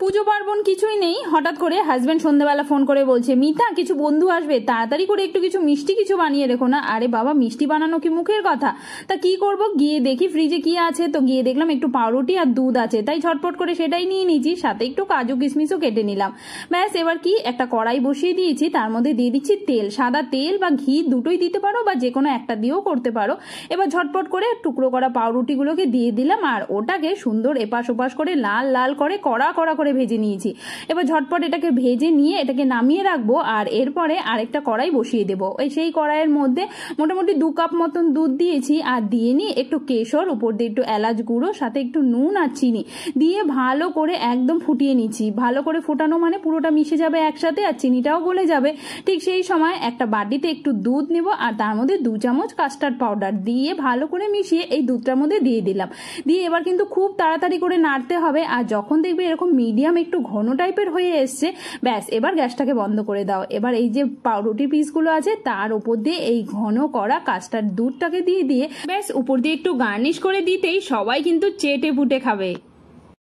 পুজো পার্বণ কিছুই নেই হঠাৎ করে হাজব্যান্ড সন্ধ্যাবেলা ফোন করে বলছে মিতা কিছু বন্ধু আসবে তাড়াতাড়ি করে একটু কিছু মিষ্টি কিছু বানিয়ে রেখো না আরে বাবা মিষ্টি বানানো কি মুখের কথা তা কি করব গিয়ে দেখি ফ্রিজে কি আছে তো গিয়ে দেখলাম একটু পাউরুটি আর দুধ আছে তাই ঝটপট করে সেটাই নিয়ে নিয়েছি সাথে একটু কাজু কিশমিশও কেটে নিলাম ব্যাস এবার কি একটা কড়াই বসিয়ে দিয়েছি তার মধ্যে দিয়ে দিচ্ছি তেল সাদা তেল বা ঘি দুটোই দিতে পারো বা যে কোনো একটা দিয়েও করতে পারো এবার ঝটপট করে টুকরো করা পাউরুটিগুলোকে দিয়ে দিলাম আর ওটাকে সুন্দর এপাশ ওপাশ করে লাল লাল করে কড়া কড়া করে করে ভেজে নিয়েছি এবার ঝটপট এটাকে ভেজে নিয়ে এটাকে নামিয়ে রাখবো আর এরপরে আরেকটা কড়াই বসিয়ে দেবো ওই সেই কড়াইয়ের মধ্যে মোটামুটি দু কাপ মতন দুধ দিয়েছি আর দিয়ে নিয়ে একটু কেশর উপর দিয়ে একটু এলাচ গুঁড়ো সাথে একটু নুন আর চিনি দিয়ে ভালো করে একদম ফুটিয়ে নিচ্ছি ভালো করে ফোটানো মানে পুরোটা মিশে যাবে একসাথে আর চিনিটাও গলে যাবে ঠিক সেই সময় একটা বাটিতে একটু দুধ নেব আর তার মধ্যে দু চামচ কাস্টার্ড পাউডার দিয়ে ভালো করে মিশিয়ে এই দুধটার মধ্যে দিয়ে দিলাম দিয়ে এবার কিন্তু খুব তাড়াতাড়ি করে নাড়তে হবে আর যখন দেখবে এরকম মিডিয়াম একটু ঘন টাইপের হয়ে এসছে ব্যাস এবার গ্যাসটাকে বন্ধ করে দাও এবার এই যে পাউরুটি পিসগুলো আছে তার উপর দিয়ে এই ঘন করা কাস্টার্ড দুধটাকে দিয়ে দিয়ে ব্যাস উপর দিয়ে একটু গার্নিশ করে দিতেই সবাই কিন্তু চেটে পুটে খাবে